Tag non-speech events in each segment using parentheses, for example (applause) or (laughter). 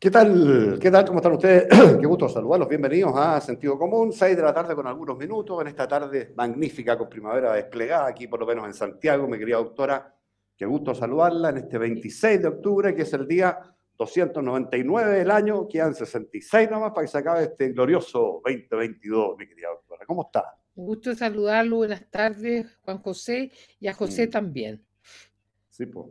¿Qué tal? ¿Qué tal? ¿Cómo están ustedes? (clears throat) Qué gusto saludarlos. Bienvenidos a Sentido Común. 6 de la tarde con algunos minutos. En esta tarde magnífica con primavera desplegada aquí, por lo menos en Santiago. Mi querida doctora, qué gusto saludarla en este 26 de octubre, que es el día 299 del año. Quedan 66 nomás para que se acabe este glorioso 2022, mi querida doctora. ¿Cómo está? Un gusto saludarlo. Buenas tardes, Juan José, y a José mm. también. Sí, pues.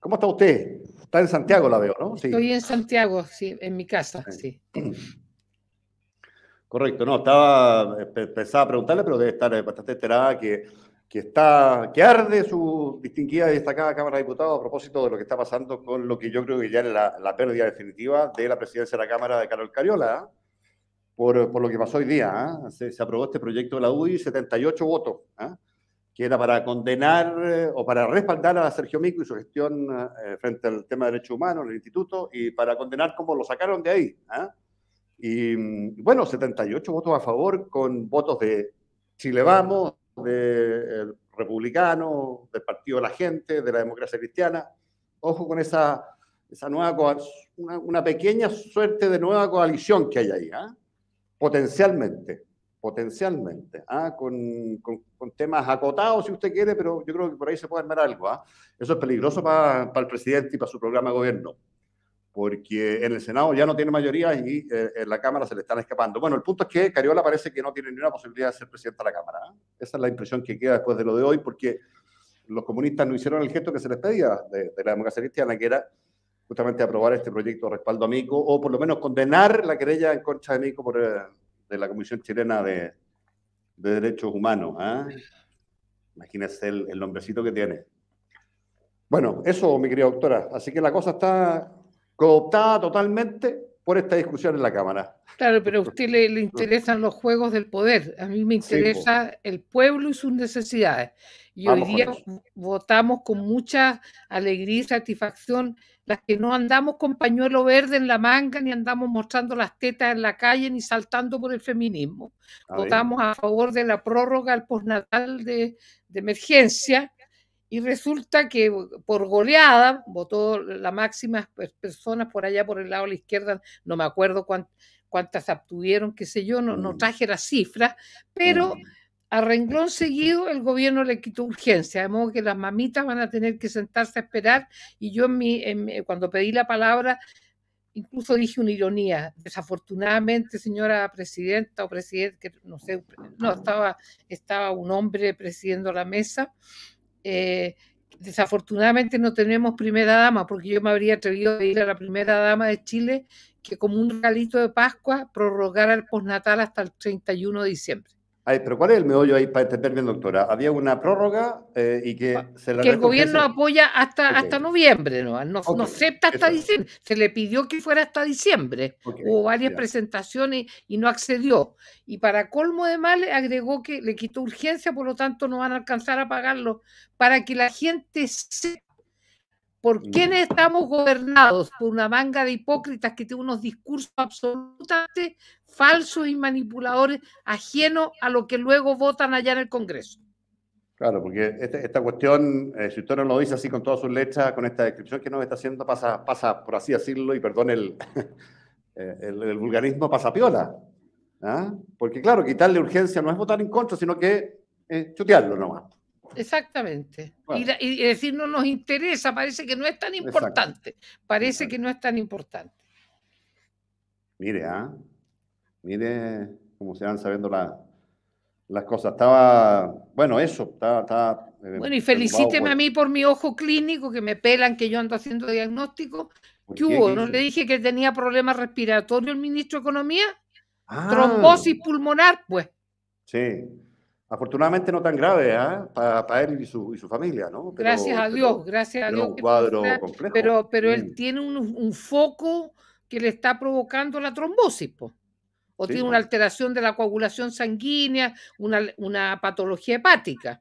¿Cómo está usted? Está en Santiago, la veo, ¿no? Sí. Estoy en Santiago, sí, en mi casa, sí. (clears throat) Correcto, no, estaba, pensaba preguntarle, pero debe estar eh, bastante enterada que, que, está, que arde su distinguida y destacada Cámara de Diputados a propósito de lo que está pasando con lo que yo creo que ya es la, pérdida definitiva de la presidencia de la Cámara de Carol Cariola, ¿ah? por, por, lo que pasó hoy día. ¿ah? Se, aprobó este proyecto de la UDI, 78 votos. ¿ah? que era para condenar eh, o para respaldar a Sergio Mico y su gestión eh, frente al tema de derechos humanos en el instituto y para condenar cómo lo sacaron de ahí. ¿ah? Y mm, bueno, 78 votos a favor con votos de Chile Vamos, El eh, republicano, del Partido de la Gente, de la Democracia Cristiana. Ojo con esa, esa nueva, una, una pequeña suerte de nueva coalición que hay ahí, ¿ah? potencialmente potencialmente, ¿ah? con, con, temas acotados si usted quiere, pero yo creo que por ahí se puede armar algo. ¿ah? Eso es peligroso para, el presidente y para su programa de gobierno, porque en el Senado ya no tiene mayoría y eh, en la Cámara se le están escapando. Bueno, el punto es que Cariola parece que no tiene ni una posibilidad de ser presidente de la Cámara. ¿ah? Esa es la impresión que queda después de lo de hoy, porque los comunistas no hicieron el gesto que se les pedía de, la democracia cristiana, que era justamente aprobar este proyecto de respaldo a Mico, o por lo menos condenar la querella en contra de Mico por... Eh, de la Comisión Chilena de, Derechos Humanos. ¿eh? ¿ah? Imagínense el, nombrecito que tiene. Bueno, eso, mi querida doctora. Así que la cosa está cooptada totalmente por esta discusión en la Cámara. Claro, pero a usted le, interesan los juegos del poder. A mí me interesa el pueblo y sus necesidades. Y hoy día votamos con mucha alegría y satisfacción las que no andamos con pañuelo verde en la manga, ni andamos mostrando las tetas en la calle, ni saltando por el feminismo. votamos a favor de la prórroga al postnatal de, emergencia y resulta que por goleada votó la máxima persona por allá por el lado de la izquierda, no me acuerdo cuántas, obtuvieron, qué sé yo, no, mm. traje las cifras, mm. pero... A renglón seguido, el gobierno le quitó urgencia, de modo que las mamitas van a tener que sentarse a esperar. Y yo, cuando pedí la palabra, incluso dije una ironía. Desafortunadamente, señora presidenta o presidente, no sé, no, estaba, estaba un hombre presidiendo la mesa. Eh, desafortunadamente no tenemos primera dama, porque yo me habría atrevido a ir a la primera dama de Chile que como un regalito de Pascua prorrogara el postnatal hasta el 31 de diciembre pero ¿cuál es el meollo ahí para este bien, doctora? Había una prórroga eh, y que ah, se la... Que el gobierno apoya hasta, hasta noviembre, ¿no? Ah, no, acepta hasta diciembre. Se le pidió que fuera hasta diciembre. Hubo varias presentaciones y no accedió. Y para colmo de mal, agregó que le quitó urgencia, por lo tanto no van a alcanzar a pagarlo, para que la gente sepa por qué estamos gobernados, por una manga de hipócritas que tiene unos discursos absolutamente falsos y manipuladores ajenos a lo que luego votan allá en el Congreso. Claro, porque esta, cuestión, eh, si usted no lo dice así con todas sus letras, con esta descripción que nos está haciendo, pasa, pasa por así decirlo, y perdón el, (laughs) eh, vulgarismo, pasa piola. ¿ah? Porque claro, quitarle urgencia no es votar en contra, sino que chutearlo nomás. Exactamente. Y, decir no nos interesa, parece que no es tan importante. Parece que no es tan importante. Mire, ¿ah? Mire cómo se van sabiendo las cosas. Estaba, bueno, eso, estaba... Eh, bueno, y felicíteme a mí por mi ojo clínico, que me pelan, que yo ando haciendo diagnóstico. ¿Qué hubo? ¿No le dije que tenía problemas respiratorios el ministro de Economía? Ah. Trombosis pulmonar, pues. Sí. Afortunadamente no tan grave, ¿eh? ¿ah? Para, él y su, familia, ¿no? gracias a Dios, gracias a Dios. Pero cuadro Pero, pero él mm. tiene un, un, foco que le está provocando la trombosis, pues o tiene una alteración de la coagulación sanguínea, una, patología hepática.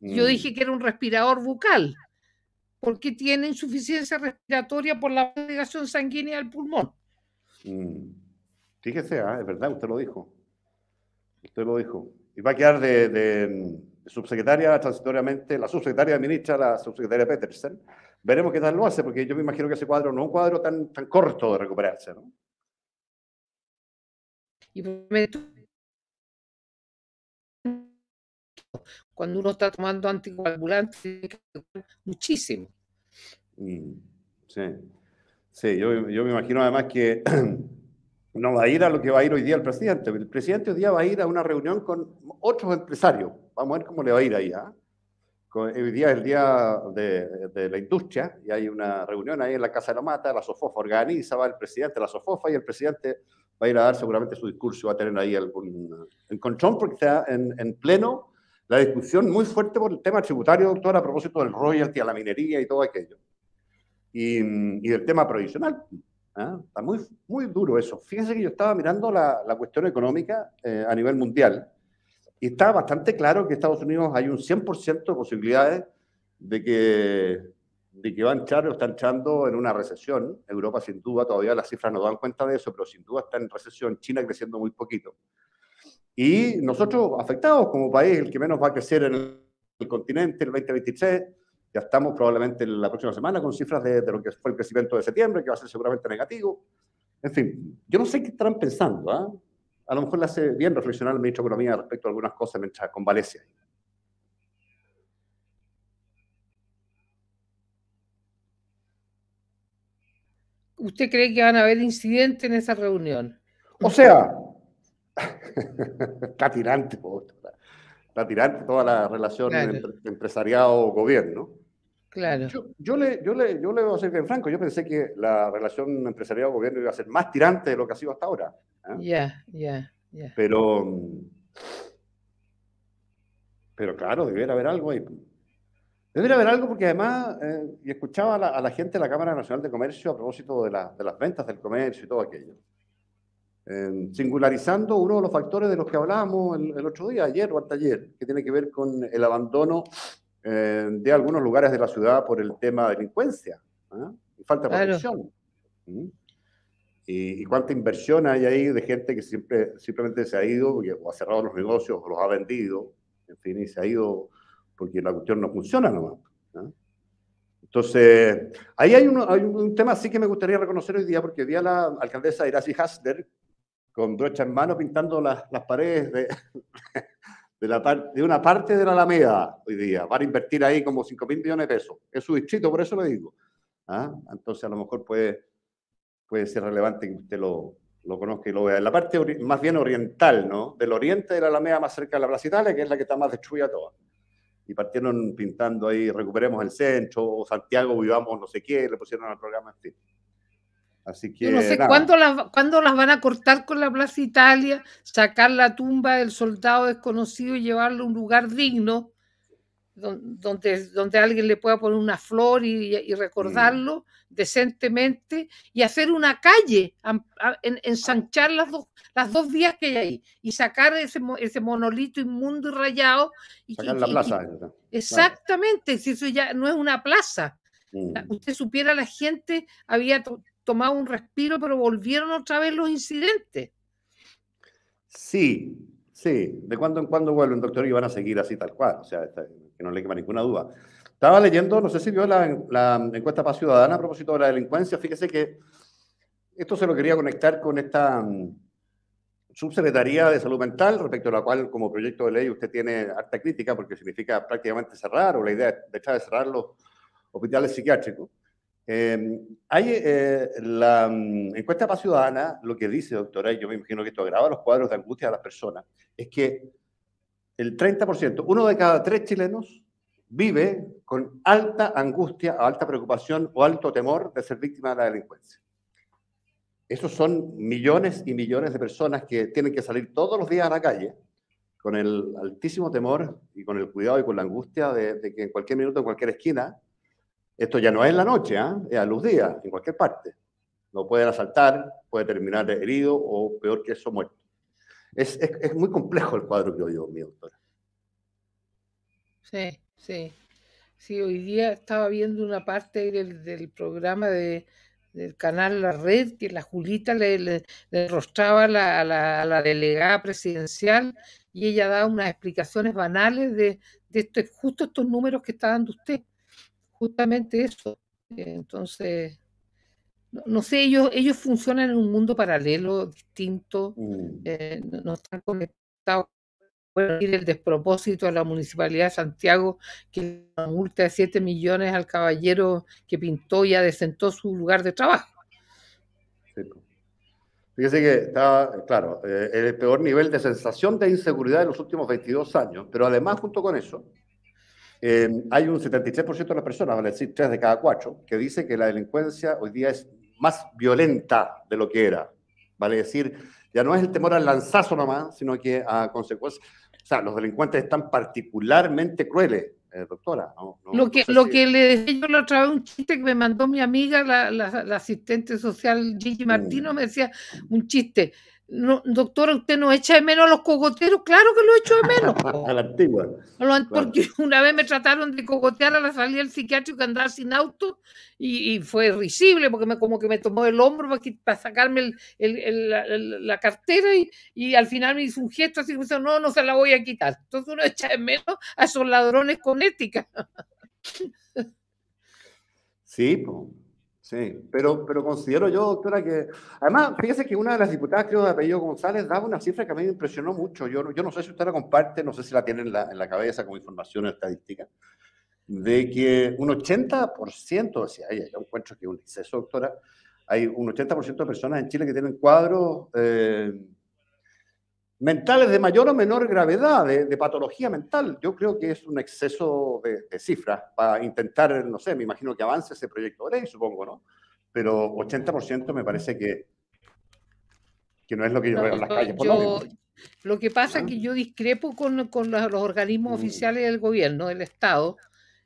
Yo mm. dije que era un respirador bucal, porque tiene insuficiencia respiratoria por la obligación sanguínea del pulmón. Mm. Fíjese, ah, es verdad, usted lo dijo. Usted lo dijo. Y va a quedar de, subsecretaria transitoriamente, la subsecretaria ministra, la subsecretaria peterson Veremos qué tal lo hace, porque yo me imagino que ese cuadro no es un cuadro tan, tan corto de recuperarse, ¿no? y (laughs) cuando uno está tomando anticoagulantes muchísimo. Mm, sí, sí yo, me imagino además que (clears throat) no va a ir a lo que va a ir hoy día el presidente. El presidente hoy día va a ir a una reunión con otros empresarios. Vamos a ver cómo le va a ir ahí. ¿ah? Hoy día es el día de, de la industria y hay una reunión ahí en la Casa de la Mata, la Sofofa organiza, va el presidente, la Sofofa y el presidente va a ir a dar seguramente su discurso, va a tener ahí algún eh, control, porque está en, en, pleno la discusión muy fuerte por el tema tributario, doctor, a propósito del royalty a la minería y todo aquello. Y, mm, y el tema provisional. ¿ah? Está muy, muy duro eso. Fíjense que yo estaba mirando la, la cuestión económica eh, a nivel mundial y está bastante claro que en Estados Unidos hay un 100% de posibilidades de que de que van a entrar o está en una recesión. Europa, sin duda, todavía las cifras no dan cuenta de eso, pero sin duda está en recesión. China creciendo muy poquito. Y nosotros, afectados como país, el que menos va a crecer en el continente, el 2023, ya estamos probablemente la próxima semana con cifras de, lo que fue el crecimiento de septiembre, que va a ser seguramente negativo. En fin, yo no sé qué estarán pensando. ¿ah? A lo mejor le hace bien reflexionar al ministro de Economía respecto a algunas cosas mientras convalece. ¿Usted cree que van a haber incidentes en esa reunión? O sea, (laughs) está tirante, toda la relación empresariado-gobierno. Claro. Yo, le, yo le voy a ser bien franco, yo pensé que la relación empresariado-gobierno iba a ser más tirante de lo que ha sido hasta ahora. ¿eh? Ya, ya, ya. Pero, pero claro, debiera haber algo ahí. Debería haber algo porque además, eh, y escuchaba a la, gente de la Cámara Nacional de Comercio a propósito de, las ventas del comercio y todo aquello. Em, singularizando uno de los factores de los que hablábamos el, otro día, ayer o ayer, que tiene que ver con el abandono em, de algunos lugares de la ciudad por el tema de delincuencia ¿ah? y falta de ¿Mm? Y, cuánta inversión hay ahí de gente que siempre, simplemente se ha ido o ha cerrado los negocios o los ha vendido, en fin, y se ha ido porque la cuestión no funciona nomás. Entonces, ahí hay un, tema sí que me gustaría reconocer hoy día, porque hoy día la alcaldesa Iracy Hasler, con brocha en mano, pintando las, las paredes de, (laughs) de, la de una parte de la Alameda hoy día, van a invertir ahí como 5 mil millones de pesos. Es su distrito, por eso lo digo. ¿ah? Entonces, a lo mejor puede, puede ser relevante que usted lo, lo conozca y lo vea. En la parte más bien oriental, ¿no? Del oriente de la Alameda, más cerca de la Plaza Italia, que es la que está más destruida toda y partieron pintando ahí, recuperemos el centro, Santiago, vivamos no sé qué, le pusieron al programa, en Así que, no sé ¿cuándo las, cuándo las, van a cortar con la Plaza Italia, sacar la tumba del soldado desconocido y llevarlo a un lugar digno donde, donde alguien le pueda poner una flor y, recordarlo decentemente y hacer una calle, ensanchar las dos, las dos vías que hay ahí y sacar ese, ese monolito inmundo y rayado. Y, sacar la plaza. exactamente, si eso ya no es una plaza. Mm. Ah, usted supiera, la gente había tomado un respiro, pero volvieron otra vez los incidentes. Sí, sí, de cuando en cuando vuelven, doctor, y van a seguir así tal cual. O sea, que no le quema ninguna duda. Estaba leyendo, no sé si vio la, encuesta para Ciudadana a propósito de la delincuencia. Fíjese que esto se lo quería conectar con esta mm, subsecretaría de salud mental, respecto a la cual como proyecto de ley usted tiene harta crítica porque significa prácticamente cerrar o la idea echar de cerrar los hospitales psiquiátricos. Em, hay eh, la mm, encuesta para Ciudadana, lo que dice, doctora, y yo me imagino que esto agrava los cuadros de angustia de las personas, es que el 30%, uno de cada tres chilenos vive con alta angustia, alta preocupación o alto temor de ser víctima de la delincuencia. Esos son millones y millones de personas que tienen que salir todos los días a la calle con el altísimo temor y con el cuidado y con la angustia de, que en cualquier minuto, en cualquier esquina, esto ya no es en la noche, ¿ah? es a luz día, en cualquier parte. Lo pueden asaltar, puede terminar herido o peor que eso, muerto. Es, muy complejo el cuadro que yo mi doctora. Sí, sí. Sí, hoy día estaba viendo una parte del, programa del canal La Red, que la Julita le, rostraba la, a la, delegada presidencial y ella daba unas explicaciones banales de, de este, justo estos números que está dando usted. Justamente eso. Entonces, no, sé, ellos, ellos funcionan en un mundo paralelo, distinto, mm. eh, no están conectados. el despropósito a la Municipalidad de Santiago, que multa 7 millones al caballero que pintó y adecentó su lugar de trabajo. que está, claro, eh, el peor nivel de sensación de inseguridad de los últimos 22 años, pero además, junto con eso, eh, hay un 73% de las personas, vale decir, 3 de cada 4, que dice que la delincuencia hoy día es más violenta de lo que era. Vale decir, ya no es el temor al lanzazo nomás, sino que a consecuencia, o sea, los delincuentes están particularmente crueles, eh, doctora. lo que, lo que le decía yo la otra vez, un chiste que me mandó mi amiga, la, asistente social Gigi mm. Martino, me decía un chiste. No, doctora, usted no echa de menos a los cogoteros, claro que lo echo de menos. (laughs) a la antigua. Porque (laughs) una vez me trataron de cogotear a la salida del psiquiátrico que andaba sin auto y, fue risible porque me, como que me tomó el hombro para, sacarme la, cartera y, al final me hizo un gesto así, no, no se la voy a quitar. Entonces uno (laughs) echa de menos a esos ladrones con ética. sí, pues. Sí, pero, pero considero yo, doctora, que. Además, fíjese que una de las diputadas, creo, de apellido González, daba una cifra que a mí me impresionó mucho. Yo, yo no sé si usted la comparte, no sé si la tiene en la, cabeza como información estadística, de que un 80%, decía ella, yo encuentro que un exceso, doctora, hay un 80% de personas en Chile que tienen cuadros eh, mentales de mayor o menor gravedad, de, patología mental. Yo creo que es un exceso de, cifras para intentar, no sé, me imagino que avance ese proyecto de ley, supongo, ¿no? Pero 80% me parece que, no es lo que yo veo en las calles. lo, que pasa es ¿Ah? que yo discrepo con, los, organismos mm. oficiales del gobierno, del Estado,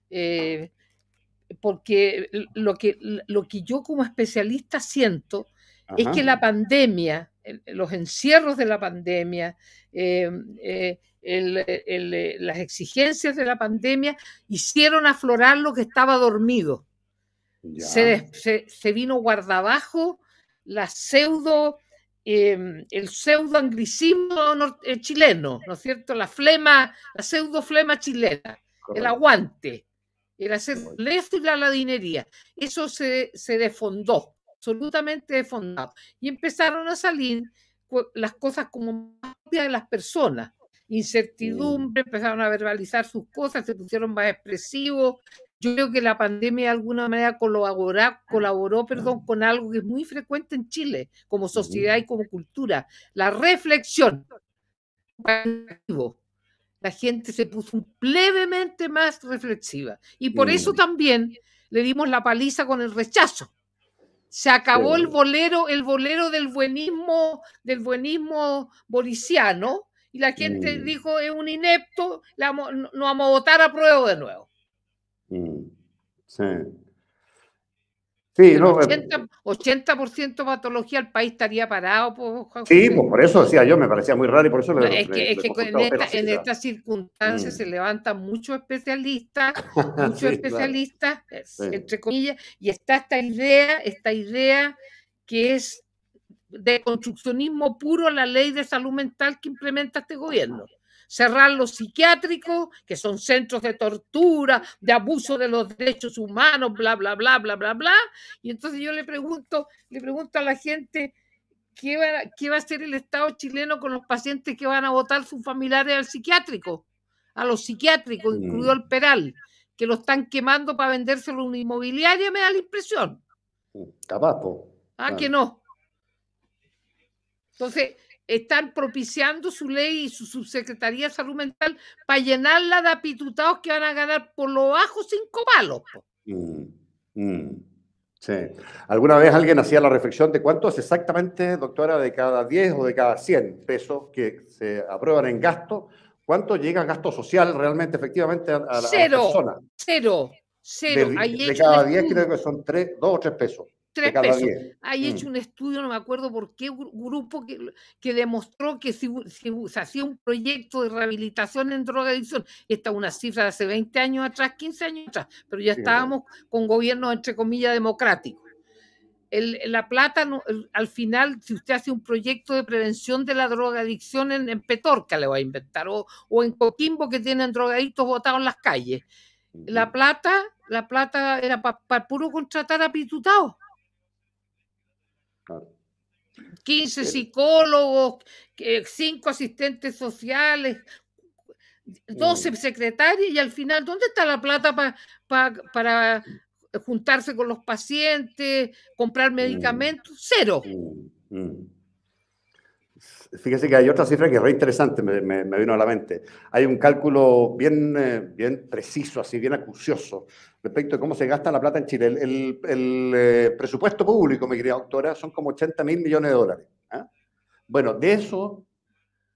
eh, porque lo que, lo que yo como especialista siento es que la pandemia los encierros de la pandemia, eh, eh, eh, las exigencias de la pandemia hicieron aflorar lo que estaba dormido. Se, vino guardabajo la pseudo, el pseudo anglicismo chileno, ¿no es cierto? La flema, la pseudo flema chilena, el aguante, el hacer y la ladinería. Eso se, desfondó absolutamente fundado Y empezaron a salir las cosas como más de las personas, incertidumbre, empezaron a verbalizar sus cosas, se pusieron más expresivos. Yo creo que la pandemia de alguna manera colaboró, colaboró perdón, con algo que es muy frecuente en Chile como sociedad y como cultura, la reflexión. La gente se puso levemente más reflexiva y por eso también le dimos la paliza con el rechazo se acabó el bolero, el bolero del buenismo, del buenismo y la gente mm. dijo es un inepto, nos vamos a votar a prueba de nuevo. Mm. Sí. Sí, no, 80%, eh, patología, el país estaría parado. sí, pues, por eso decía yo, me parecía muy raro y por eso no, Es que, en, estas circunstancias mm. se levantan muchos especialistas, (laughs) muchos especialistas, entre comillas, y está esta idea, esta idea que es de construccionismo puro la ley de salud mental que implementa este gobierno cerrar los psiquiátricos, que son centros de tortura, de abuso de los derechos humanos, bla, bla, bla, bla, bla, bla. Y entonces yo le pregunto, le pregunto a la gente, ¿qué va, qué va a hacer el Estado chileno con los pacientes que van a votar sus familiares al psiquiátrico? A los psiquiátricos, mm. incluido el Peral, que lo están quemando para vendérselo a una inmobiliaria, me da la impresión. Tabaco. Mm, ah, que no. Entonces, están propiciando su ley y su subsecretaría de salud mental para llenarla de apitutados que van a ganar por lo bajo cinco palos. Mm, mm, sí. ¿Alguna vez alguien hacía la reflexión de cuánto es exactamente, doctora, de cada 10 o de cada 100 pesos que se aprueban en gasto? ¿Cuánto llega a gasto social realmente, efectivamente, a, la persona? Cero, cero. De, cada 10 creo que son 3, 2 o tres pesos. Tres pesos. Hay hecho mm. un estudio, no me acuerdo por qué grupo, que, demostró que si, se hacía un proyecto de rehabilitación en drogadicción, esta es una cifra de hace 20 años atrás, 15 años atrás, pero ya estábamos con gobiernos, entre comillas, democráticos. El, la plata, al final, si usted hace un proyecto de prevención de la drogadicción en, en Petorca, le va a inventar, o, en Coquimbo, que tienen drogadictos botados en las calles. La plata, la plata era para puro contratar a 15 psicólogos, 5 eh, asistentes sociales, 12 mm. secretarios y al final, ¿dónde está la plata para juntarse con los pacientes, comprar mm. medicamentos? Cero. Mm, Fíjese que hay otra cifra que es re interesante, me, vino a la mente. Hay un cálculo bien, eh, bien preciso, así bien acucioso, respecto de cómo se gasta la plata en Chile. El, eh, presupuesto público, mi querida doctora, son como 80 mil millones de dólares. ¿ah? Bueno, de eso,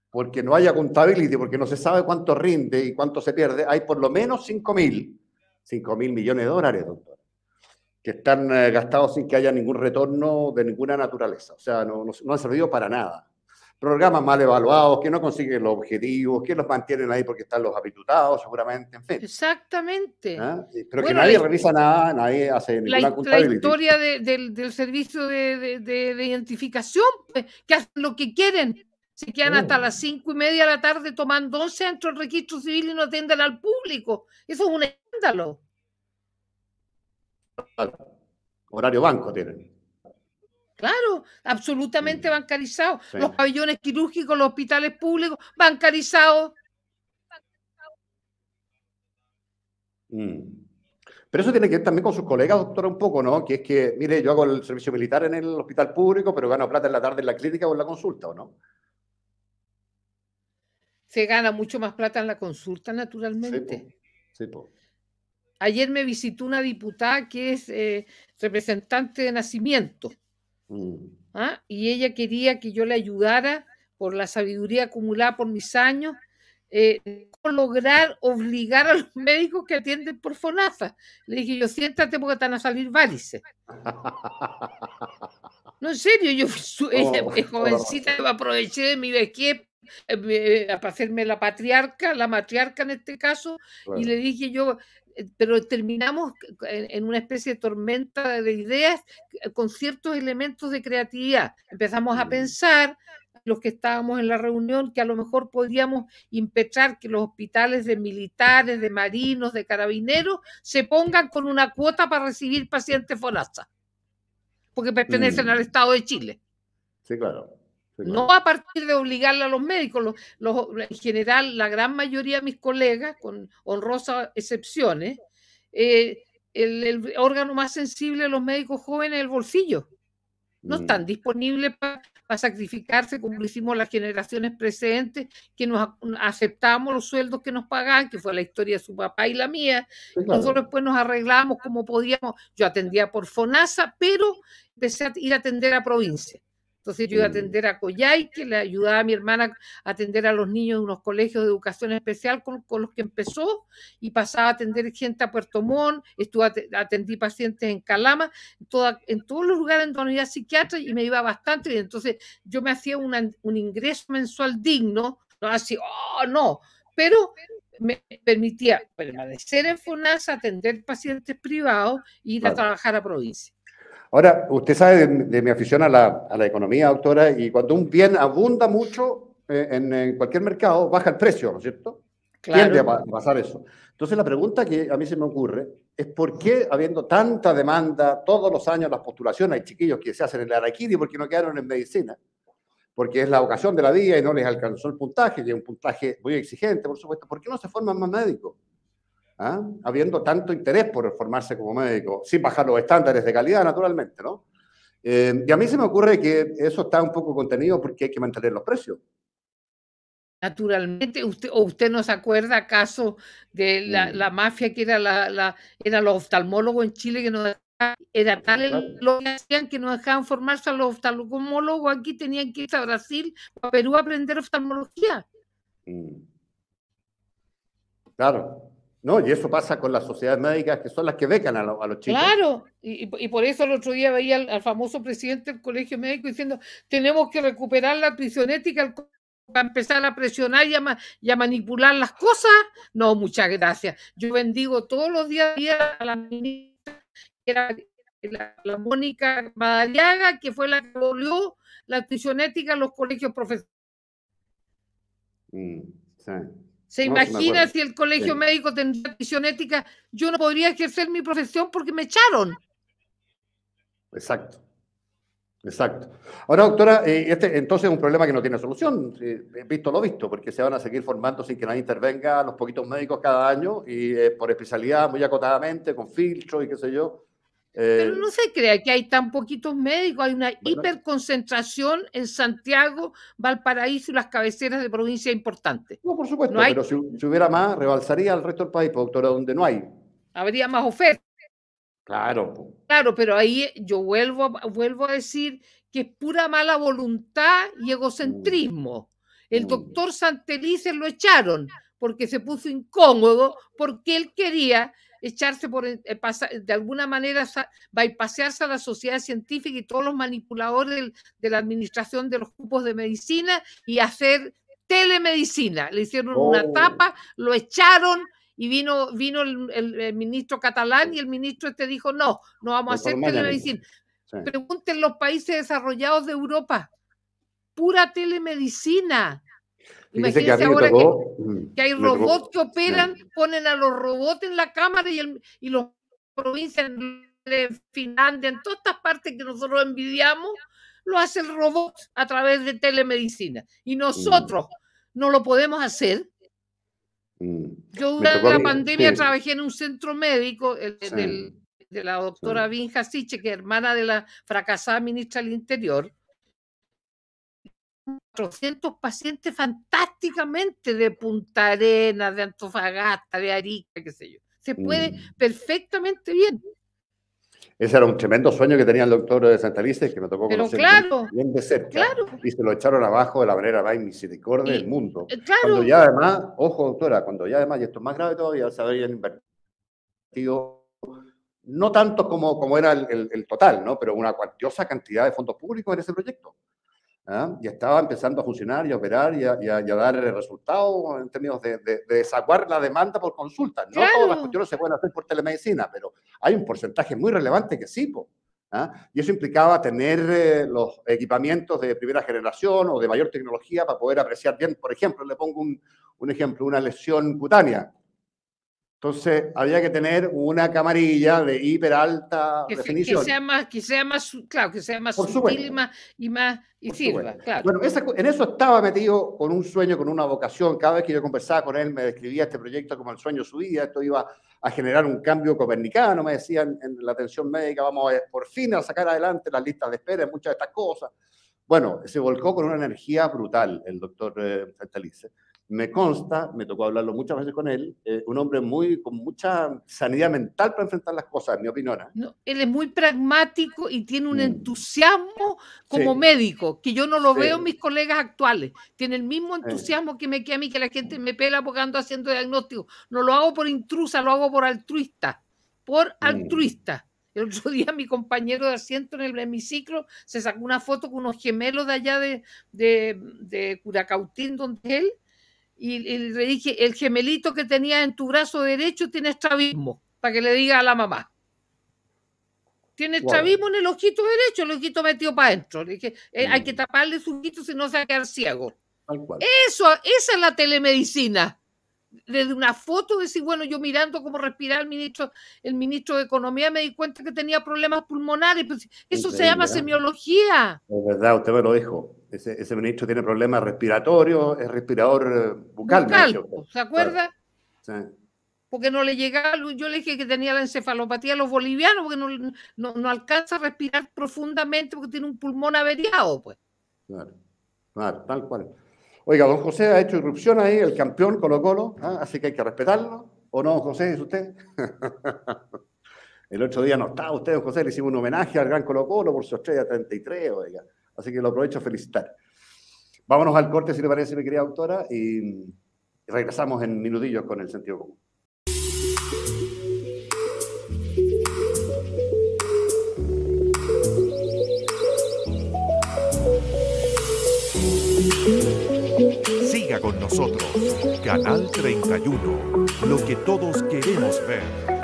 porque no haya contabilidad, porque no se sabe cuánto rinde y cuánto se pierde, hay por lo menos 5 mil, mil millones de dólares, doctora, que están eh, gastados sin que haya ningún retorno de ninguna naturaleza. O sea, no, no, no han servido para nada programas mal evaluados, que no consiguen los objetivos, que los mantienen ahí porque están los habituados seguramente, en fin. Exactamente. ¿Ah? Pero que nadie realiza revisa nada, nadie hace ninguna la, La historia del, servicio de, identificación, pues, que hacen lo que quieren. Se quedan hasta oh. las cinco y media de la tarde tomando once dentro del registro civil y no atienden al público. Eso es un escándalo. Horario banco tienen. Claro, absolutamente bancarizado. Los pabellones quirúrgicos, los hospitales públicos, bancarizados. Mm. Pero eso tiene que ver también con sus colegas, doctora, un poco, ¿no? Que es que, mire, yo hago el servicio militar en el hospital público, pero gano plata en la tarde en la clínica o en la consulta, ¿o no? Se gana mucho más plata en la consulta, naturalmente. Sí, pues. Ayer me visitó una diputada que es eh, representante de nacimiento Mm. ¿Ah? Y ella quería que yo le ayudara por la sabiduría acumulada por mis años, eh, lograr obligar a los (laughs) médicos que atienden por FONASA. Le dije, yo siéntate porque están a salir válices. (laughs) No, en serio, yo oh, eh, oh, jovencita aproveché de mi vejez eh, para hacerme la patriarca, la matriarca en este caso, y le dije yo, eh, pero terminamos en una especie de tormenta de ideas eh, con ciertos elementos de creatividad. Empezamos a mm. pensar, los que estábamos en la reunión, que a lo mejor podíamos impetrar que los hospitales de militares, de marinos, de carabineros, se pongan con una cuota para recibir pacientes forazas. porque pertenecen mm. al Estado de Chile. Sí, claro. No a partir de obligarle a los médicos. en general, la gran mayoría de mis colegas, con honrosas excepciones, eh, el, órgano más sensible de los médicos jóvenes es el bolsillo. No están mm. disponibles para sacrificarse como lo hicimos las generaciones presentes, que nos aceptamos los sueldos que nos pagaban, que fue la historia de su papá y la mía. Nosotros después nos arreglamos como podíamos. Yo atendía por FONASA, pero empecé a ir a atender a provincia. Entonces yo iba a atender a Coyay, que le ayudaba a mi hermana a atender a los niños de unos colegios de educación especial con, los que empezó y pasaba a atender gente a Puerto Montt, estuve, atendí pacientes en Calama, en, todos los lugares en donde había psiquiatra y me iba bastante y Entonces yo me hacía un ingreso mensual digno, no así, oh, no, pero me permitía permanecer en FONASA, atender pacientes privados y ir a trabajar a provincia. Ahora, usted sabe de, mi afición a la, economía, doctora, y cuando un bien abunda mucho eh, en, cualquier mercado, baja el precio, ¿no es cierto? Claro. Tiende a pasar eso. Entonces, la pregunta que a mí se me ocurre es por qué, habiendo tanta demanda, todos los años las postulaciones, hay chiquillos que se hacen en el araquiri porque no quedaron en medicina, porque es la vocación de la vida y no les alcanzó el puntaje, que es un puntaje muy exigente, por supuesto, ¿por qué no se forman más médicos? ¿Ah? habiendo tanto interés por formarse como médico, sin bajar los estándares de calidad, naturalmente, ¿no? Eh, y a mí se me ocurre que eso está un poco contenido porque hay que mantener los precios. Naturalmente, usted, ¿o usted no se acuerda acaso de la, mm. mafia que era, la, era los oftalmólogos en Chile que nos era tal hacían que no dejaban formarse a los oftalmólogos aquí, tenían que ir a Brasil a Perú a aprender oftalmología. Mm. Claro, no, y eso pasa con las sociedades médicas que son las que becan a, los chicos. Claro, y, por eso el otro día veía al, famoso presidente del colegio médico diciendo, tenemos que recuperar la ética para empezar a presionar y a, manipular las cosas. No, muchas gracias. Yo bendigo todos los días a la ministra, que era la, Mónica Madariaga, que fue la que volvió la ética a los colegios profesionales. Mm, ¿Se imagina si, el colegio médico tendría visión ética? Yo no podría ejercer mi profesión porque me echaron. Exacto. Exacto. Ahora, doctora, eh, este entonces es un problema que no tiene solución, eh, He visto lo visto, porque se van a seguir formando sin que nadie intervenga los poquitos médicos cada año y eh, por especialidad muy acotadamente, con filtros y qué sé yo. Pero eh, no se crea que hay tan poquitos médicos, hay una hiperconcentración en Santiago, Valparaíso y las cabeceras de provincia importantes. No, por supuesto, pero si, hubiera más, rebalsaría al resto del país, pues, doctora, donde no hay. Habría más ofertas. Claro. Claro, pero ahí yo vuelvo, vuelvo a decir que es pura mala voluntad y egocentrismo. El doctor Santelices lo echaron porque se puso incómodo, porque él quería echarse por eh, eh, eh, de alguna manera bypassarse a la sociedad científica y todos los manipuladores de la administración de los cupos de medicina y hacer telemedicina. Le hicieron una oh. tapa, lo echaron y vino, vino el, ministro catalán y el ministro este dijo, no, no vamos a hacer telemedicina. Pregunten los países desarrollados de Europa, pura telemedicina Imagínense que, ahora que, mm, hay robots que operan, ponen a los robots en la cámara y, los provincias de Finlandia, en todas estas partes que nosotros envidiamos, lo hace el robot a través de telemedicina. Y nosotros mm. no lo podemos hacer. Mm. Yo durante la pandemia trabajé en un centro médico de la doctora Vinja Siche, que es hermana de la fracasada ministra del Interior, 400 pacientes fantásticamente de Punta Arenas, de Antofagasta, de Arica, qué sé yo. Se puede mm. perfectamente bien. Ese era un tremendo sueño que tenía el doctor de eh, Santa Lice que me tocó Pero bien de cerca. Y se lo echaron abajo de la manera más misericordia del mundo. Eh, claro. Cuando ya además, ojo doctora, cuando ya además, y esto es más grave todavía, se habían invertido no tanto como, como era el, el total, ¿no? pero una cuantiosa cantidad de fondos públicos en ese proyecto. ¿ah? y estaba empezando a funcionar y a operar y a, y a, dar resultados en términos de, de, la demanda por consulta. No todas las cuestiones se pueden hacer por telemedicina, pero hay un porcentaje muy relevante que sí. ¿ah? Y eso implicaba tener eh, los equipamientos de primera generación o de mayor tecnología para poder apreciar bien, por ejemplo, le pongo un, un ejemplo, una lesión cutánea. Entonces, había que tener una camarilla de hiper alta que, definición. Que sea más, que sea más, claro, que sea más sutil y más, y sirva, claro. Bueno, en eso estaba metido con un sueño, con una vocación. Cada vez que yo conversaba con él, me describía este proyecto como el sueño su vida. Esto iba a generar un cambio copernicano, me decían en la atención médica, vamos a, por fin a sacar adelante las listas de espera, muchas de estas cosas. Bueno, se volcó con una energía brutal el doctor eh, me consta, me tocó hablarlo muchas veces con él, eh, un hombre muy con mucha sanidad mental para enfrentar las cosas, en mi opinión. ¿eh? No, él es muy pragmático y tiene un mm. entusiasmo como médico, que yo no lo veo en mis colegas actuales. Tiene el mismo eh. entusiasmo que me queda a mí, que la gente me pela porque ando haciendo diagnóstico. No lo hago por intrusa, lo hago por altruista. Por mm. altruista. El otro (laughs) día mi compañero de asiento en el hemiciclo se sacó una foto con unos gemelos de allá de, de, de Curacautín, donde él, y, le dije, el gemelito que tenía en tu brazo derecho tiene estrabismo, para que le diga a la mamá. Tiene estrabismo en el ojito derecho, el ojito metido para adentro. Le dije, eh, hay mm. que taparle su ojito si no se va a quedar ciego. Eso, esa es la telemedicina desde una foto, decir, bueno, yo mirando cómo respiraba el ministro, el ministro de Economía, me di cuenta que tenía problemas pulmonares. Pues, eso se llama ¿eh? semiología. Es verdad, usted me lo dijo. Ese, ministro tiene problemas respiratorios, es respirador eh, bucal. ¿Se acuerda? Porque no le llegaba, yo le dije que tenía la encefalopatía a los bolivianos, porque no, no, no alcanza a respirar profundamente porque tiene un pulmón averiado, pues. Claro, claro, tal cual. Oiga, don José ha hecho irrupción ahí, el campeón Colo Colo, ¿ah? así que hay que respetarlo. ¿O no, don José, es usted? (laughs) el otro día no estaba usted, don José, le hicimos un homenaje al gran Colo Colo por su estrella 33, oiga. Así que lo aprovecho a felicitar. Vámonos al corte, si le parece, mi querida doctora, y regresamos en minutillos con el sentido común. nosotros. Canal 31, lo que todos queremos ver.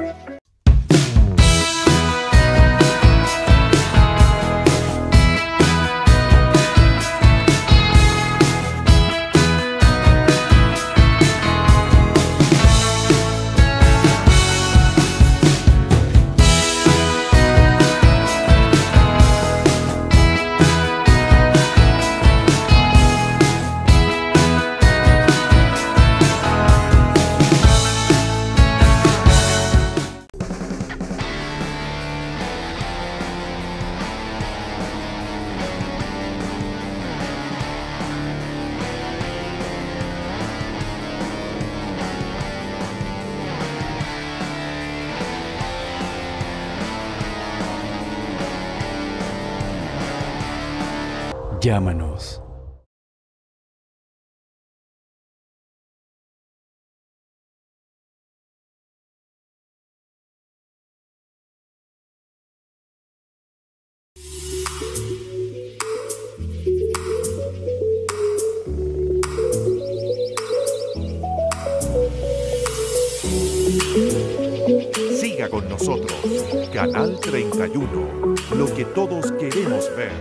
Canal 31, lo que todos queremos ver.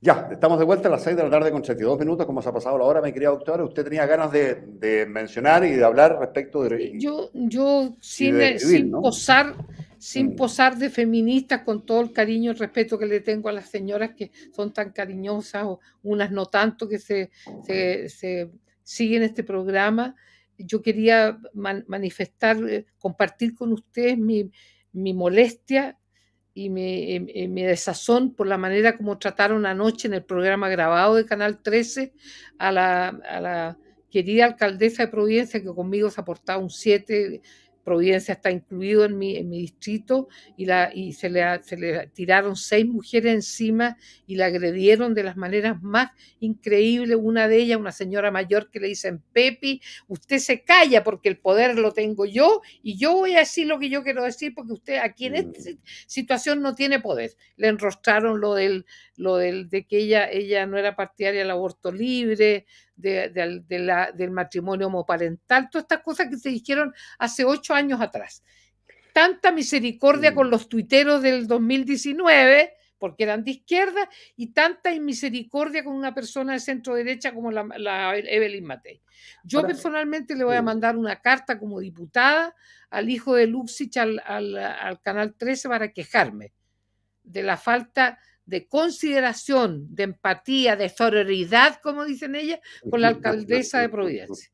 Ya, estamos de vuelta a las 6 de la tarde con 72 minutos, como se ha pasado la hora, mi querida doctora. Usted tenía ganas de, mencionar y de hablar respecto de... Eh, yo, yo sin, sin posar sin mm. posar de feminista con todo el cariño y respeto que le tengo a las señoras que son tan cariñosas o unas no tanto que se, se, se siguen este programa yo quería manifestar, eh, compartir con ustedes mi, molestia y eh, eh, mi, desazón por la manera como trataron anoche en el programa grabado de Canal 13 a la, querida alcaldesa de Providencia, que conmigo se aportaba un 7, Providencia está incluido en mi, en mi distrito y, la, y se, le, tiraron seis mujeres encima y la agredieron de las maneras más increíbles. Una de ellas, una señora mayor que le dicen, Pepi, usted se calla porque el poder lo tengo yo y yo voy a decir lo que yo quiero decir porque usted aquí en esta mm. situación no tiene poder. Le enrostraron lo del, lo del, de que ella, ella no era partidaria del aborto libre, de, la, del matrimonio homoparental, todas estas cosas que se dijeron hace ocho años atrás. Tanta misericordia con los tuiteros del 2019 porque eran de izquierda, y tanta misericordia con una persona de centro derecha como la, Evelyn Matei. Yo personalmente le voy a mandar una carta como diputada al hijo de Luxich, al, al Canal 13, para quejarme de la falta de consideración, de empatía, de sororidad, como dicen ellas, con la alcaldesa de Providencia.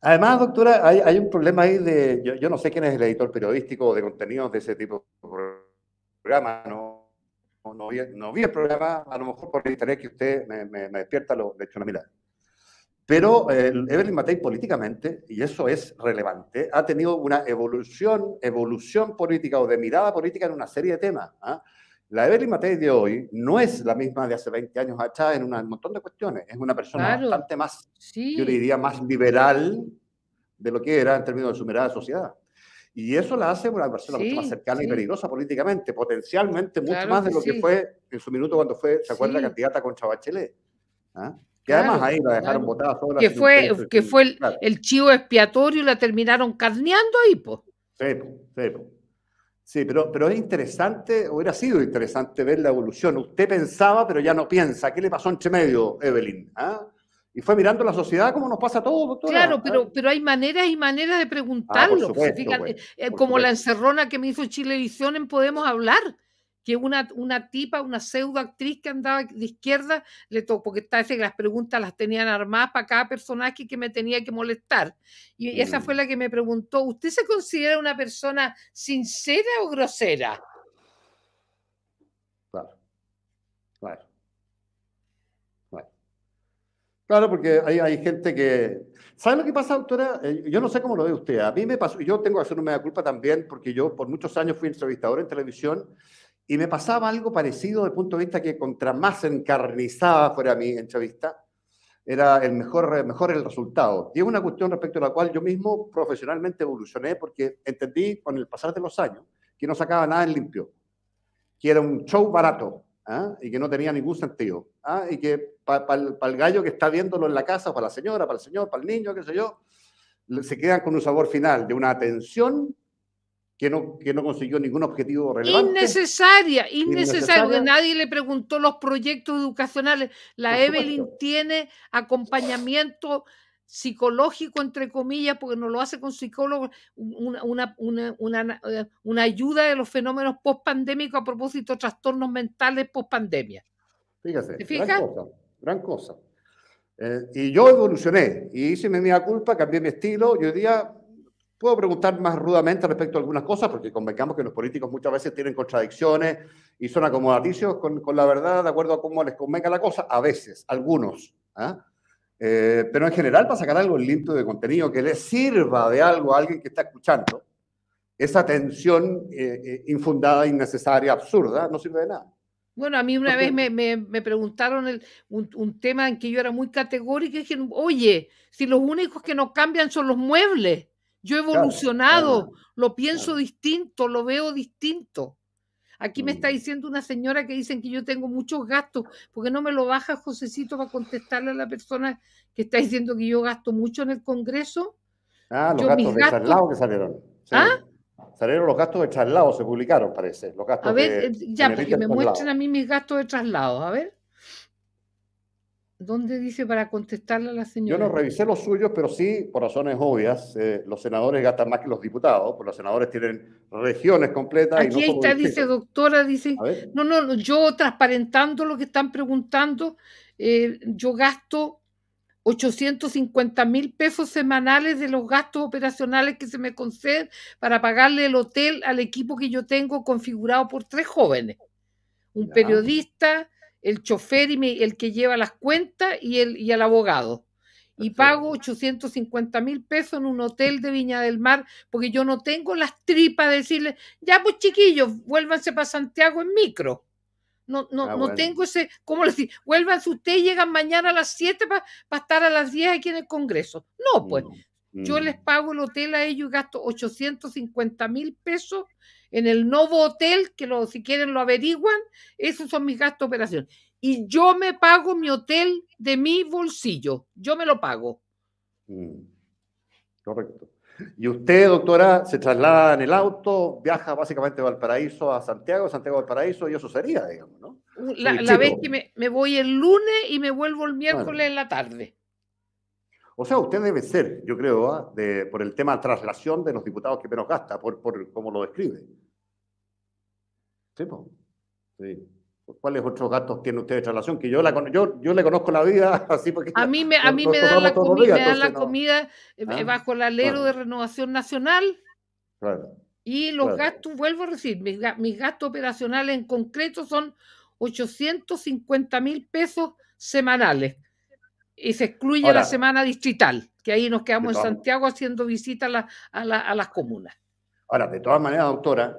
Además, doctora, hay, un problema ahí de, yo, no sé quién es el editor periodístico de contenidos de ese tipo de programa, no, vi, el programa, a lo mejor por el interés que usted me, despierta, lo, de hecho una mirada. Pero Evelyn Matei políticamente, y eso es relevante, ha tenido una evolución, evolución política o de mirada política en una serie de temas. ¿ah?, la Evelyn Matei de hoy no es la misma de hace 20 años atrás en un montón de cuestiones. Es una persona bastante más, yo diría, más liberal de lo que era en términos de su mirada de sociedad. Y eso la hace una persona mucho más cercana y peligrosa políticamente, potencialmente mucho más de lo que fue en su minuto cuando fue, ¿se acuerda? La candidata con Bachelet. ¿ah? Que además ahí la dejaron botada sola. Que fue, que fue el, chivo expiatorio y la terminaron carneando ahí, pues. Sí, sí, Sí, pero, pero es interesante, hubiera sido interesante ver la evolución. Usted pensaba, pero ya no piensa. ¿Qué le pasó entre medio, Evelyn? ¿Ah? Y fue mirando la sociedad como nos pasa a todos, doctora. Claro, pero, ¿Ah? pero hay maneras y maneras de ah, preguntarlo. Pues, eh, como la encerrona que me hizo Chilevisión en Podemos Hablar que una, una tipa, una pseudo actriz que andaba de izquierda, le tocó, porque parece que las preguntas las tenían armadas para cada personaje que me tenía que molestar. Y esa mm. fue la que me preguntó, ¿usted se considera una persona sincera o grosera? Claro, claro. Claro, claro porque hay, hay, gente que... ¿Sabe lo que pasa, doctora? Eh, yo no sé cómo lo ve usted. A mí me pasó, yo tengo que hacer una mea culpa también, porque yo por muchos años fui entrevistador en televisión y me pasaba algo parecido desde el punto de vista que contra más encarnizada fuera mi entrevista, era el mejor, mejor el resultado. Y es una cuestión respecto a la cual yo mismo profesionalmente evolucioné porque entendí con el pasar de los años que no sacaba nada en limpio, que era un show barato ¿ah? y que no tenía ningún sentido. ¿ah? Y que para el gallo que está viéndolo en la casa, para la señora, para el señor, para el niño, qué sé yo, se quedan con un sabor final de una atención que no, que no consiguió ningún objetivo relevante. Innecesaria, innecesaria, que nadie le preguntó los proyectos educacionales. La Evelyn tiene acompañamiento psicológico, entre comillas, porque no lo hace con psicólogos, una, una, una, eh, una, ayuda de los fenómenos post-pandémicos a propósito de trastornos mentales post-pandemia. Fíjese, gran cosa, gran cosa. Eh, y yo evolucioné y hice mi mía culpa, cambié mi estilo y hoy día Puedo preguntar más rudamente respecto a algunas cosas, porque convengamos que los políticos muchas veces tienen contradicciones y son acomodaticios con, la verdad de acuerdo a cómo les convenga la cosa, a veces, algunos. ¿ah? Eh, pero en general, para sacar algo limpio de contenido que le sirva de algo a alguien que está escuchando, esa tensión eh, eh, infundada, innecesaria, absurda, no sirve de nada. Bueno, a mí una vez me, preguntaron un, tema en que yo era muy categórico y dije, oye, si los únicos que no cambian son los muebles, yo he evolucionado, lo pienso distinto, lo veo distinto. Aquí me está mm. diciendo una señora que dicen que yo tengo muchos gastos, porque no me lo baja Josecito para contestarle a la persona que está diciendo que yo gasto mucho en el Congreso. Ah, los gastos de traslado que salieron. ¿Ah? Salieron los gastos de traslado, se publicaron, parece. a ver, eh, ya, porque pues, me muestren a mí mis gastos de traslado, a ver. ¿Dónde dice para contestarle a la señora? Yo no revisé los suyos, pero sí, por razones obvias, eh, los senadores gastan más que los diputados, porque los senadores tienen regiones completas. Aquí y no está, dice doctora, dice, no, no, yo transparentando lo que están preguntando, eh, yo gasto 850 mil pesos semanales de los gastos operacionales que se me conceden para pagarle el hotel al equipo que yo tengo configurado por tres jóvenes. Un periodista el chofer y el que lleva las cuentas y el, y el abogado. Y pago 850 mil pesos en un hotel de Viña del Mar, porque yo no tengo las tripas de decirle, ya pues chiquillos, vuélvanse para Santiago en micro. No, no, ah, no tengo ese, ¿cómo decir, digo? Vuélvanse ustedes, llegan mañana a las 7 para estar a las 10 aquí en el Congreso. No, pues, yo mm. les pago el hotel a ellos y gasto 850 mil pesos en el nuevo hotel, que lo, si quieren lo averiguan, esos son mis gastos de operación. Y yo me pago mi hotel de mi bolsillo, yo me lo pago. Mm, correcto. Y usted, doctora, se traslada en el auto, viaja básicamente de Valparaíso a Santiago, Santiago de Valparaíso, y eso sería, digamos, ¿no? Uh, la, vez que me, voy el lunes y me vuelvo el miércoles en la tarde. O sea, usted debe ser, yo creo, ¿ah? por el tema de traslación de los diputados que menos gasta, por, por cómo lo describe. Sí, Sí. ¿Cuáles otros gastos tiene usted de traslación? Que yo, la, yo, le conozco la vida (laughs) así porque... A mí me, a mí me dan la, comida eh, ah, bajo el alero de renovación nacional. Y los gastos, vuelvo a decir, mis, mis, gastos operacionales en concreto son 850 mil pesos semanales y se excluye la semana distrital, que ahí nos quedamos en Santiago haciendo visitas a, las comunas. Ahora, de todas maneras, doctora,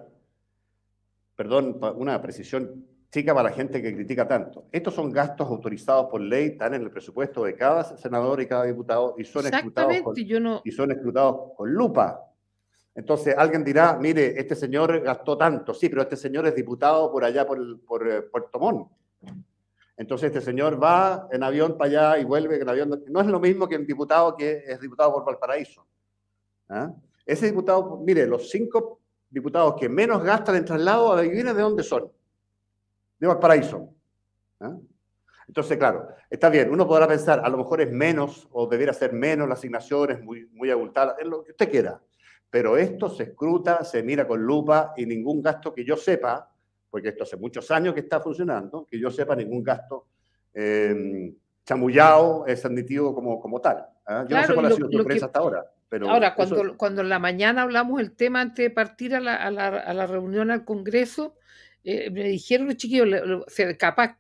perdón, una precisión chica para la gente que critica tanto. Estos son gastos autorizados por ley, están en el presupuesto de cada senador y cada diputado y son excluidos y son escrutados con lupa. Entonces alguien dirá, mire, este señor gastó tanto, sí, pero este señor es diputado por allá, por, por eh, Puerto Montt. Entonces este señor va en avión para allá y vuelve en avión. No es lo mismo que un diputado que es diputado por Valparaíso. ¿ah? Ese diputado, mire, los cinco diputados que menos gastan en traslado, adivinen de dónde son. De Valparaíso. ¿ah? Entonces, claro, está bien, uno podrá pensar, a lo mejor es menos o debiera ser menos la asignación, es muy, muy es lo que usted quiera. Pero esto se escruta, se mira con lupa y ningún gasto que yo sepa porque esto hace muchos años que está funcionando, que yo sepa ningún gasto eh, chamullado es admitido como, como tal. ¿ah? Yo no sé cuál ha sido tu empresa hasta ahora. ahora, cuando, cuando en la mañana hablamos el tema antes de partir a la, reunión al Congreso, eh, me dijeron los chiquillos, capaz,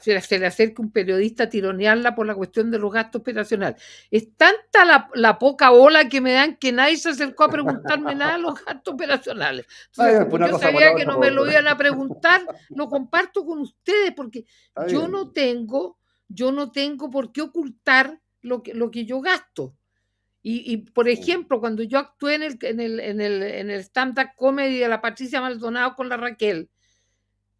se, le acerca un periodista a tironearla por la cuestión de los gastos operacionales. Es tanta la, la poca ola que me dan que nadie se acercó a preguntarme nada de los gastos operacionales. yo sabía que no me pues, lo iban a preguntar, lo comparto con ustedes porque yo no tengo, yo no tengo por qué ocultar lo que, lo que yo gasto. Y, y, por ejemplo, cuando yo actué en el, en el, en el, en el stand-up comedy de la Patricia Maldonado con la Raquel,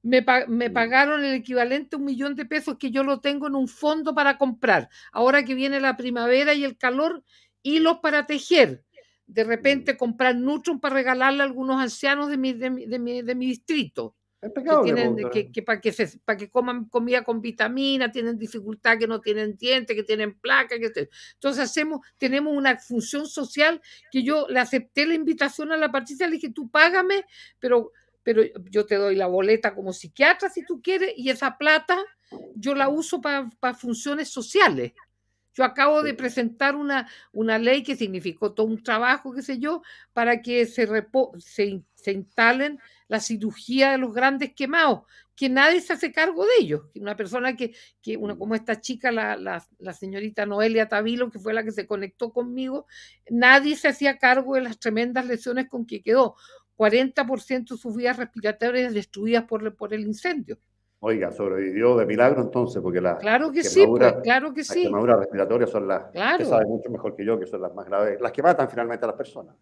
me, me, pagaron el equivalente a un millón de pesos que yo lo tengo en un fondo para comprar. Ahora que viene la primavera y el calor, hilos para tejer. De repente mm. comprar nutron para regalarle a algunos ancianos de mi, de mi, de mi, distrito. para que, para que coman comida con vitamina, tienen dificultad, que no tienen dientes, que tienen placa. Que Entonces hacemos, tenemos una función social que yo le acepté la invitación a la partida, le dije, tú págame, pero pero yo te doy la boleta como psiquiatra si tú quieres y esa plata yo la uso para funciones sociales. Yo acabo de presentar una, una ley que significó todo un trabajo, qué sé yo, para que se, se, instalen la cirugía de los grandes quemados, que nadie se hace cargo de ellos. Una persona que, mm. como esta chica, la, la señorita Noelia Tavilo, que fue la que se conectó conmigo, nadie se hacía cargo de las tremendas lesiones con que quedó. 40% de sus vías respiratorias destruidas por, por el incendio. Oiga, sobrevivió de milagro entonces, porque las claro que sí, pues, claro que las sí. quemaduras respiratorias son las que sabe mucho mejor que yo que son las más graves, las que matan finalmente a las personas.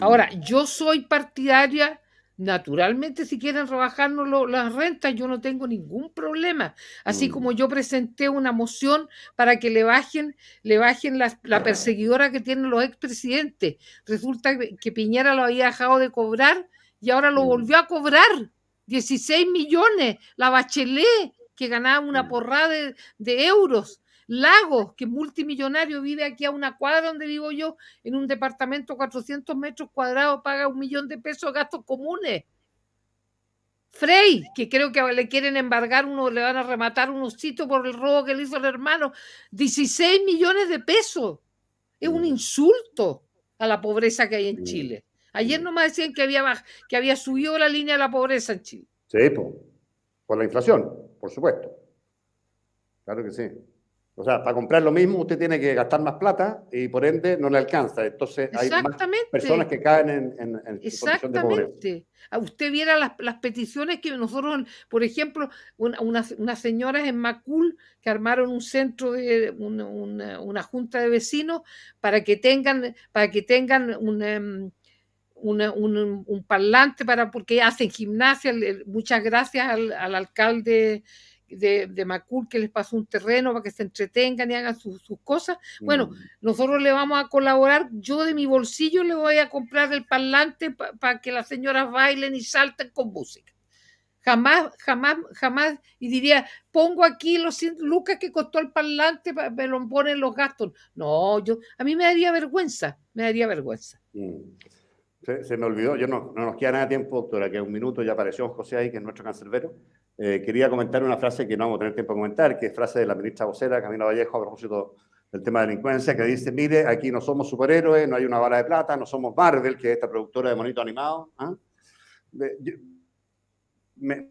Ahora, mm. yo soy partidaria Naturalmente, si quieren rebajarnos las rentas, yo no tengo ningún problema. Así como mm. yo presenté una moción para que le bajen, le bajen la, perseguidora que tienen los expresidentes. Resulta que Piñera lo había dejado de cobrar y ahora lo mm. volvió a cobrar. 16 millones, la Bachelet, que ganaba una mm. porrada de euros. Lagos, que multimillonario vive aquí a una cuadra donde vivo yo, en un departamento 400 metros cuadrados, paga un millón de pesos gastos comunes. Frey, que creo que le quieren embargar uno, le van a rematar unos osito por el robo que le hizo el hermano, 16 millones de pesos. Es un mm. insulto a la pobreza que hay en mm. Chile. Ayer mm. nomás decían que había, que había subido la línea de la pobreza en Chile. Sí, por la inflación, por supuesto. Claro que sí. O sea, para comprar lo mismo usted tiene que gastar más plata y por ende no le alcanza. Entonces hay más personas que caen en, en, en Exactamente. Ah, usted viera las, peticiones que nosotros, por ejemplo, unas señoras en Macul que armaron un centro de una, junta de vecinos para que tengan, para que tengan un em, una, un, parlante para porque hacen gimnasia. Muchas gracias al, al alcalde de, Macul que les pasó un terreno para que se entretengan y hagan sus cosas. Bueno, mm. nosotros le vamos a colaborar. Yo de mi bolsillo le voy a comprar el parlante para que las señoras bailen y salten con música. Jamás, jamás, jamás. Y diría, pongo aquí los 100 lucas que costó el parlante, que me lo ponen los gastos. No, yo, a mí me daría vergüenza, me daría vergüenza. Mm. Se, me olvidó, yo no, no nos queda nada tiempo, doctora, que un minuto ya apareció José ahí, que es nuestro cancerbero. Eh, quería comentar una frase que no vamos a tener tiempo de comentar, que es frase de la ministra vocera Camila Vallejo a propósito del tema de delincuencia, que dice, mire, aquí no somos superhéroes, no hay una bala de plata, no somos Marvel, que es esta productora de monito animado. ¿ah? me,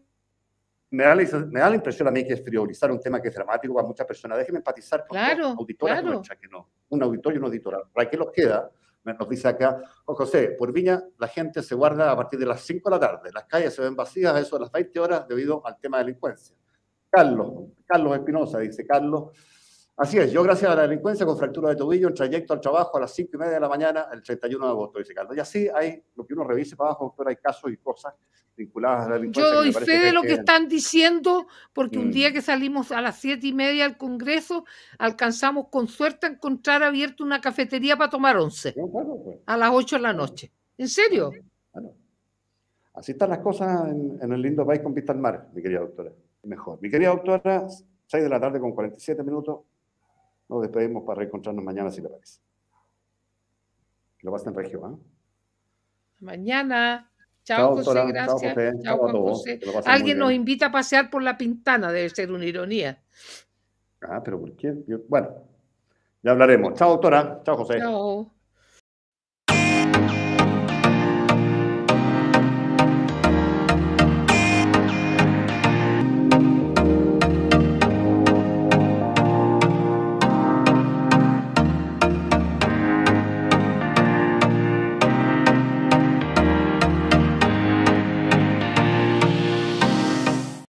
da la, impresión a mí que es priorizar un tema que es dramático para muchas personas. Déjenme empatizar con claro, auditoras claro. que no. Un auditor y qué auditora. queda nos dice acá, José, por Viña la gente se guarda a partir de las 5 de la tarde, las calles se ven vacías a eso de las 20 horas debido al tema de delincuencia. Carlos, Carlos Espinosa, dice Carlos, Así es, yo gracias a la delincuencia con fractura de tobillo, en trayecto al trabajo a las 5 y media de la mañana, el 31 de agosto, dice Carlos. Y así hay, lo que uno revise para abajo, doctora, hay casos y cosas vinculadas a la delincuencia. Yo doy fe de lo que, están diciendo, porque un mm. día que salimos a las 7 y media al Congreso, alcanzamos con suerte a encontrar abierta una cafetería para tomar once, pues. a las 8 de la noche. ¿En serio? así están las cosas en, el lindo país con vista al mar, mi querida doctora. Mejor. Mi querida doctora, 6 de la tarde con 47 minutos nos despedimos para reencontrarnos mañana, si le parece. Lo lo en regio, ¿ah? Mañana. Chao, José, gracias. Chao, José. Chao, José. Alguien nos invita a pasear por la pintana, debe ser una ironía. Ah, pero ¿por qué? bueno, ya hablaremos. Chao, doctora. Chao, José. Chao.